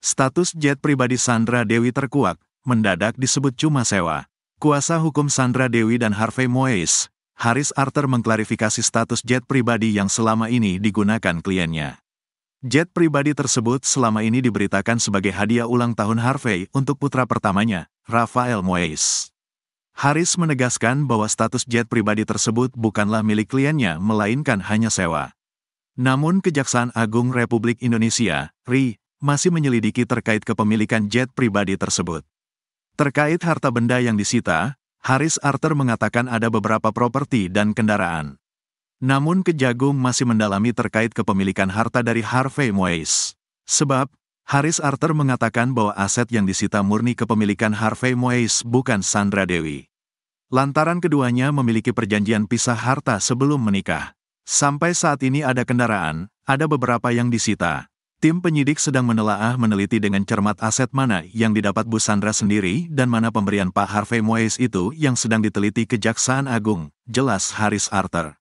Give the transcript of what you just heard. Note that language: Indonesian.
Status jet pribadi Sandra Dewi terkuak, mendadak disebut cuma sewa. Kuasa hukum Sandra Dewi dan Harvey Moes, Haris Arthur mengklarifikasi status jet pribadi yang selama ini digunakan kliennya. Jet pribadi tersebut selama ini diberitakan sebagai hadiah ulang tahun Harvey untuk putra pertamanya, Rafael Moes. Haris menegaskan bahwa status jet pribadi tersebut bukanlah milik kliennya melainkan hanya sewa. Namun Kejaksaan Agung Republik Indonesia, RI, masih menyelidiki terkait kepemilikan jet pribadi tersebut. Terkait harta benda yang disita, Haris Arthur mengatakan ada beberapa properti dan kendaraan. Namun Kejagung masih mendalami terkait kepemilikan harta dari Harvey Moyes. Sebab, Haris Arthur mengatakan bahwa aset yang disita murni kepemilikan Harvey Moyes bukan Sandra Dewi. Lantaran keduanya memiliki perjanjian pisah harta sebelum menikah. Sampai saat ini ada kendaraan, ada beberapa yang disita. Tim penyidik sedang menelaah meneliti dengan cermat aset mana yang didapat Bu Sandra sendiri dan mana pemberian Pak Harvey Moes itu yang sedang diteliti Kejaksaan Agung, jelas Haris Arthur.